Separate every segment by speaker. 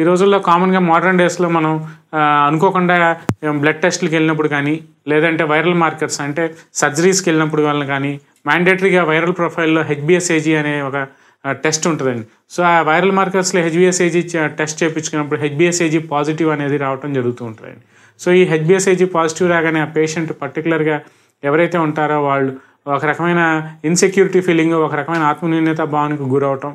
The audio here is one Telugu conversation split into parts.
Speaker 1: ఈ రోజుల్లో కామన్గా మోడర్న్ డేస్లో మనం అనుకోకుండా బ్లడ్ టెస్ట్లకు వెళ్ళినప్పుడు కానీ లేదంటే వైరల్ మార్కర్స్ అంటే సర్జరీస్కి వెళ్ళినప్పుడు వలన కానీ మ్యాండేటరీగా వైరల్ ప్రొఫైల్లో హెచ్బిఎస్ఏజీ అనే ఒక టెస్ట్ ఉంటుందండి సో ఆ వైరల్ మార్కర్స్లో హెచ్బిఎస్ఏజీ టెస్ట్ చేయించుకున్నప్పుడు హెచ్బిఎస్ఏజీ పాజిటివ్ అనేది రావడం జరుగుతూ ఉంటుందండి సో ఈ హెచ్బిఎస్ఏజీ పాజిటివ్ రాగానే ఆ పేషెంట్ పర్టికులర్గా ఎవరైతే ఉంటారో వాళ్ళు ఒక రకమైన ఇన్సెక్యూరిటీ ఫీలింగ్ ఒక రకమైన ఆత్మన్యూన్యత భావనకు గురవటం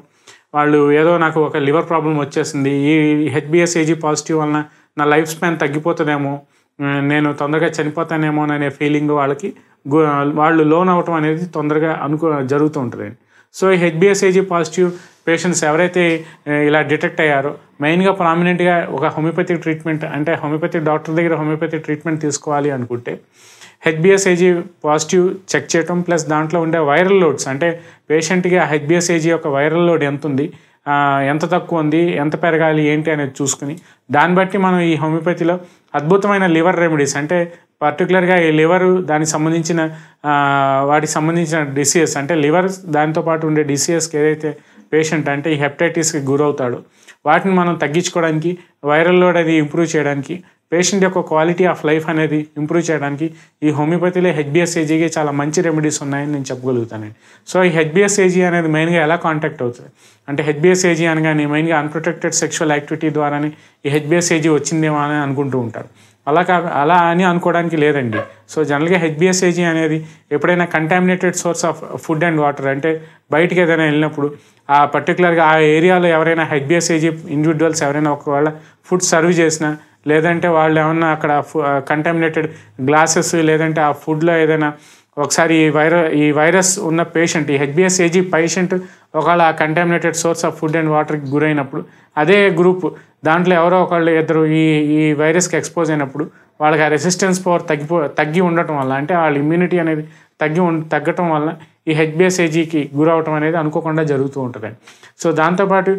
Speaker 1: వాళ్ళు ఏదో నాకు ఒక లివర్ ప్రాబ్లం వచ్చేసింది ఈ హెచ్బిఎస్ఏజీ పాజిటివ్ వలన నా లైఫ్ స్పాన్ తగ్గిపోతుందేమో నేను తొందరగా చనిపోతానేమో అనే ఫీలింగ్ వాళ్ళకి వాళ్ళు లోన్ అవ్వటం అనేది తొందరగా అనుకో జరుగుతూ ఉంటుంది సో ఈ హెచ్బిఎస్ఏజీ పాజిటివ్ పేషెంట్స్ ఎవరైతే ఇలా డిటెక్ట్ అయ్యారో మెయిన్గా ప్రామినెంట్గా ఒక హోమియోపతిక్ ట్రీట్మెంట్ అంటే హోమియోపతి డాక్టర్ దగ్గర హోమియోపతి ట్రీట్మెంట్ తీసుకోవాలి అనుకుంటే హెచ్బిఎస్ఏజీ పాజిటివ్ చెక్ చేయటం ప్లస్ దాంట్లో ఉండే వైరల్ లోడ్స్ అంటే పేషెంట్కి ఆ హెచ్బిఎస్ఏజీ యొక్క వైరల్ లోడ్ ఎంత ఉంది ఎంత తక్కువ ఉంది ఎంత పెరగాలి ఏంటి అనేది చూసుకుని దాన్ని బట్టి మనం ఈ హోమియోపతిలో అద్భుతమైన లివర్ రెమెడీస్ అంటే పర్టికులర్గా ఈ లివర్ దానికి సంబంధించిన వాటికి సంబంధించిన డిసీజెస్ అంటే లివర్ దానితో పాటు ఉండే డిసీజెస్కి ఏదైతే పేషెంట్ అంటే ఈ హెప్టైటిస్కి గురవుతాడు వాటిని మనం తగ్గించుకోవడానికి వైరల్ లోడ్ అది ఇంప్రూవ్ చేయడానికి పేషెంట్ యొక్క క్వాలిటీ ఆఫ్ లైఫ్ అనేది ఇంప్రూవ్ చేయడానికి ఈ హోమియోపతిలో హెచ్బిఎస్ఏజీకి చాలా మంచి రెమెడీస్ ఉన్నాయని నేను చెప్పగలుగుతానండి సో ఈ హెచ్బిఎస్ఏజీ అనేది మెయిన్గా ఎలా కాంటాక్ట్ అవుతుంది అంటే హెచ్బిఎస్ఏజీ అనగానే మెయిన్గా అన్ప్రొటెక్టెడ్ సెక్షువల్ యాక్టివిటీ ద్వారానే ఈ హెచ్బిఎస్ఏజీ వచ్చిందేమో అని అనుకుంటూ ఉంటారు అలా కా అలా అని అనుకోవడానికి లేదండి సో జనరల్గా హెచ్బిఎస్ఏజీ అనేది ఎప్పుడైనా contaminated source of food and water అంటే బయటికి ఏదైనా వెళ్ళినప్పుడు ఆ పర్టికులర్గా ఆ ఏరియాలో ఎవరైనా హెచ్బిఎస్ఏజీ ఇండివిజువల్స్ ఎవరైనా ఒకవేళ ఫుడ్ సర్వ్ చేసినా లేదంటే వాళ్ళు ఏమన్నా అక్కడ కంటామినేటెడ్ గ్లాసెస్ లేదంటే ఆ ఫుడ్లో ఏదైనా ఒకసారి ఈ వైరస్ ఈ వైరస్ ఉన్న పేషెంట్ ఈ హెచ్బిఎస్ఏజీ పేషెంట్ ఒకవేళ ఆ contaminated source of food and వాటర్కి గురైనప్పుడు అదే గ్రూప్ దాంట్లో ఎవరో ఒకళ్ళు ఇద్దరు ఈ ఈ వైరస్కి ఎక్స్పోజ్ అయినప్పుడు వాళ్ళకి ఆ రెసిస్టెన్స్ పవర్ తగ్గిపో తగ్గి ఉండటం వల్ల అంటే వాళ్ళ ఇమ్యూనిటీ అనేది తగ్గి తగ్గటం వల్ల ఈ హెచ్బిఎస్ఏజీకి గురవటం అనేది అనుకోకుండా జరుగుతూ ఉంటుంది సో దాంతోపాటు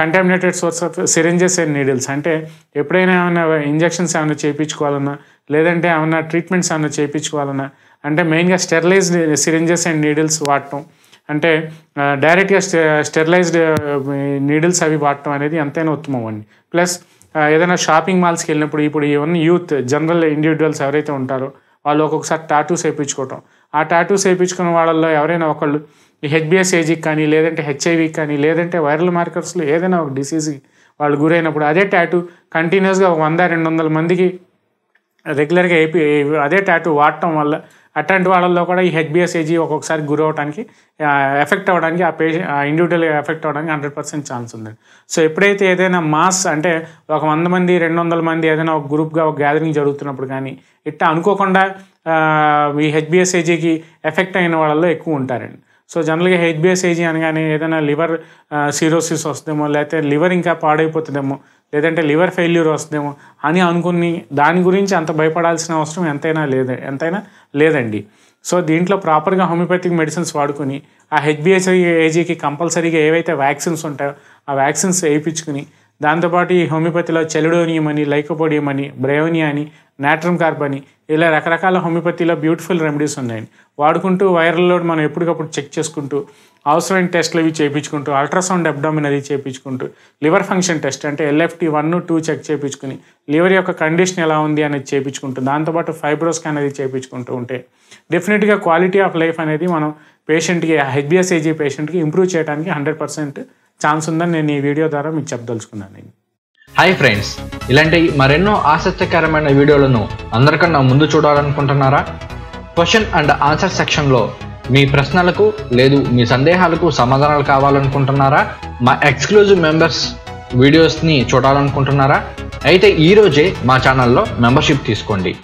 Speaker 1: contaminated source of syringes and needles అంటే ఎప్పుడైనా ఏమైనా ఇంజెక్షన్స్ ఏమైనా చేయించుకోవాలన్నా లేదంటే ఏమైనా ట్రీట్మెంట్స్ ఏమైనా చేయించుకోవాలన్నా అంటే మెయిన్గా స్టెరిలైజ్డ్ సిరింజెస్ అండ్ నీడిల్స్ వాడటం అంటే డైరెక్ట్గా స్టెరిలైజ్డ్ నీడిల్స్ అవి వాడటం అనేది ఎంతైనా ఉత్తమం అండి ప్లస్ ఏదైనా షాపింగ్ మాల్స్కి వెళ్ళినప్పుడు ఇప్పుడు ఇవన్నీ యూత్ జనరల్ ఇండివిజువల్స్ ఎవరైతే ఉంటారో వాళ్ళు ఒక్కొక్కసారి టాటూస్ వేయించుకోవటం ఆ టాటూస్ వేయించుకున్న వాళ్ళల్లో ఎవరైనా ఒకళ్ళు హెచ్బిఎస్ హెచ్బిఎస్ఏజీకి కానీ లేదంటే హెచ్ఐవికి కానీ లేదంటే వైరల్ మార్కర్స్లో ఏదైనా ఒక డిసీజ్కి వాళ్ళు గురైనప్పుడు అదే టాటూ కంటిన్యూస్గా వంద రెండు వందల మందికి రెగ్యులర్గా ఏపీ అదే టాటూ వాడటం వల్ల అట్లాంటి వాళ్ళల్లో కూడా ఈ హెచ్బిఎస్ఏజీ ఒక్కొక్కసారి గురి అవడానికి ఎఫెక్ట్ అవ్వడానికి ఆ పేషెంట్ ఇండివిజువల్గా ఎఫెక్ట్ అవ్వడానికి హండ్రెడ్ పర్సెంట్ ఛాన్స్ ఉంది సో ఎప్పుడైతే ఏదైనా మాస్ అంటే ఒక వంద మంది రెండు వందల మంది ఏదైనా ఒక గ్రూప్గా ఒక గ్యాదరింగ్ జరుగుతున్నప్పుడు కానీ ఇట్లా అనుకోకుండా ఈ హెచ్బిఎస్ఏజీకి ఎఫెక్ట్ అయిన వాళ్ళల్లో ఎక్కువ ఉంటారండి సో జనరల్గా హెచ్బిఎస్ఏజీ అనగానే ఏదైనా లివర్ సిరోసిస్ వస్తుందేమో లేకపోతే లివర్ ఇంకా పాడైపోతుందేమో లేదంటే లివర్ ఫెయిల్యూర్ వస్తుందేమో అని అనుకుని దాని గురించి అంత భయపడాల్సిన అవసరం ఎంతైనా లేదు ఎంతైనా లేదండి సో దీంట్లో ప్రాపర్గా హోమియోపతిక్ మెడిసిన్స్ వాడుకుని ఆ హెచ్బిఎస్ఐ ఏజీకి కంపల్సరీగా ఏవైతే వ్యాక్సిన్స్ ఉంటాయో ఆ వ్యాక్సిన్స్ వేయించుకుని దాంతోపాటు ఈ హోమియోపతిలో చెలిడోనియం అని లైకోపోడియం అని బ్రయోనియా అని నాట్రమ్ కార్బ్ అని ఇలా రకరకాల హోమియోపతిలో బ్యూటిఫుల్ రెమెడీస్ ఉన్నాయి వాడుకుంటూ వైరల్ లోడ్ మనం ఎప్పటికప్పుడు చెక్ చేసుకుంటూ అవసరమైన టెస్ట్లు ఇవి చేయించుకుంటూ అల్ట్రాసౌండ్ అబ్డామిన్ అది చేయించుకుంటూ లివర్ ఫంక్షన్ టెస్ట్ అంటే ఎల్ఎఫ్టీ వన్ టూ చెక్ చేయించుకుని లివర్ యొక్క కండిషన్ ఎలా ఉంది అనేది చేయించుకుంటూ దాంతోపాటు ఫైబ్రోస్కాన్ అది చేయించుకుంటూ ఉంటే డెఫినెట్గా క్వాలిటీ ఆఫ్ లైఫ్ అనేది మనం పేషెంట్కి హెచ్బిఎస్ఏజీ పేషెంట్కి ఇంప్రూవ్ చేయడానికి హండ్రెడ్ పర్సెంట్ ఛాన్స్ ఉందని నేను ఈ వీడియో ద్వారా మీకు చెప్పదలుచుకున్నాను నేను హాయ్ ఫ్రెండ్స్ ఇలాంటి మరెన్నో ఆసక్తికరమైన వీడియోలను అందరికన్నా ముందు చూడాలనుకుంటున్నారా క్వశ్చన్ అండ్ ఆన్సర్ సెక్షన్లో మీ ప్రశ్నలకు లేదు మీ సందేహాలకు సమాధానాలు కావాలనుకుంటున్నారా మా ఎక్స్క్లూజివ్ మెంబర్స్ వీడియోస్ని చూడాలనుకుంటున్నారా అయితే ఈరోజే మా ఛానల్లో మెంబర్షిప్ తీసుకోండి